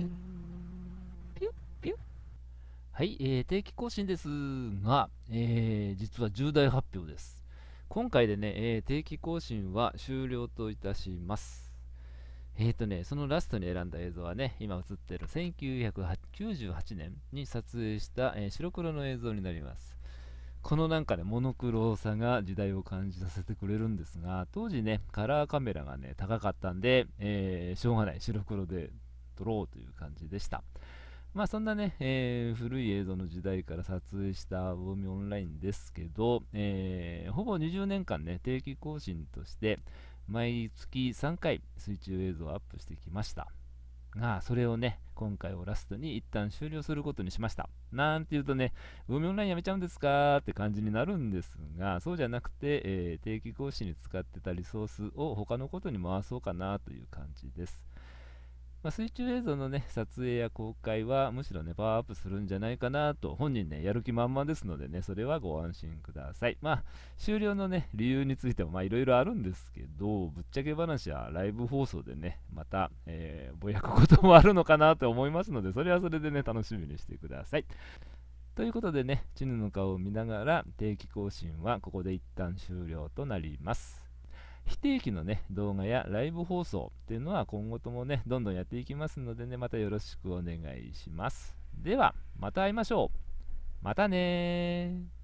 ッピュッはい、えー、定期更新ですが、えー、実は重大発表です。今回でね、えー、定期更新は終了といたします。えっ、ー、とね、そのラストに選んだ映像はね、今映ってる1998年に撮影した、えー、白黒の映像になります。このなんかね、モノクロさが時代を感じさせてくれるんですが、当時ね、カラーカメラがね、高かったんで、えー、しょうがない、白黒で撮ろうという感じでした。まあそんなね、えー、古い映像の時代から撮影したウォーミオンラインですけど、えー、ほぼ20年間ね、定期更新として、毎月3回水中映像をアップしてきました。が、それをね、今回をラストに一旦終了することにしました。なんて言うとね、ウォーミオンラインやめちゃうんですかって感じになるんですが、そうじゃなくて、えー、定期更新に使ってたリソースを他のことに回そうかなという感じです。まあ、水中映像のね、撮影や公開はむしろね、パワーアップするんじゃないかなと、本人ね、やる気満々ですのでね、それはご安心ください。まあ、終了のね、理由についても、まあ、いろいろあるんですけど、ぶっちゃけ話はライブ放送でね、また、えー、ぼやくこともあるのかなと思いますので、それはそれでね、楽しみにしてください。ということでね、チヌの顔を見ながら定期更新はここで一旦終了となります。非定期のね、動画やライブ放送っていうのは今後ともね、どんどんやっていきますのでね、またよろしくお願いします。では、また会いましょう。またね